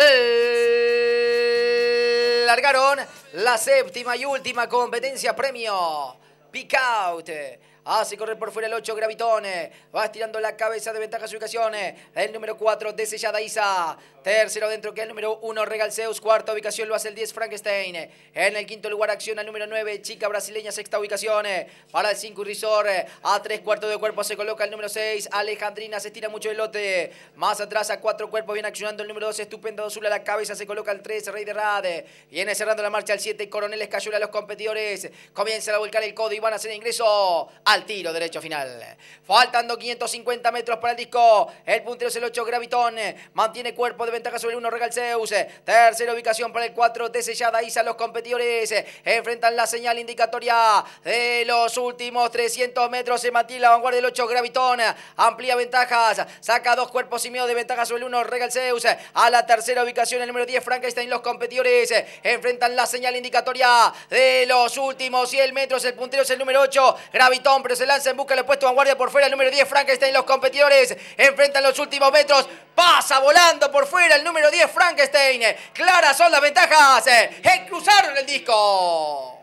Eh, largaron la séptima y última competencia premio. Pick out. Hace ah, correr por fuera el 8, gravitones Va estirando la cabeza de ventaja su ubicación. Eh. El número 4, Desellada Isa. Tercero dentro que el número 1, Zeus. Cuarta ubicación lo hace el 10, Frankenstein. En el quinto lugar, acciona el número 9, Chica Brasileña. Sexta ubicación eh, para el 5, Rizor. Eh. A tres cuartos de cuerpo se coloca el número 6, Alejandrina. Se estira mucho el lote. Más atrás, a cuatro cuerpos, viene accionando el número 2, Estupendo Azul. A la cabeza se coloca el 3, Rey de Rade. Viene cerrando la marcha el 7, Coronel Escayula los competidores. Comienza a volcar el codo y van a hacer ingreso al tiro derecho final. Faltando 550 metros para el disco. El puntero es el 8 Gravitón. Mantiene cuerpo de ventaja sobre el 1 Regal Zeus. Tercera ubicación para el 4 Desellada Isa. Los competidores enfrentan la señal indicatoria de los últimos 300 metros. Se mantiene la vanguardia del 8 Gravitón. Amplía ventajas. Saca dos cuerpos y medio de ventaja sobre el 1 Regal Zeus. A la tercera ubicación el número 10 Frankenstein. Los competidores enfrentan la señal indicatoria de los últimos 100 metros. El puntero es el número 8 Gravitón se lanza en busca del puesto vanguardia por fuera. El número 10, Frankenstein. Los competidores enfrentan los últimos metros. Pasa volando por fuera el número 10, Frankenstein. Claras son las ventajas. El eh, cruzaron el disco.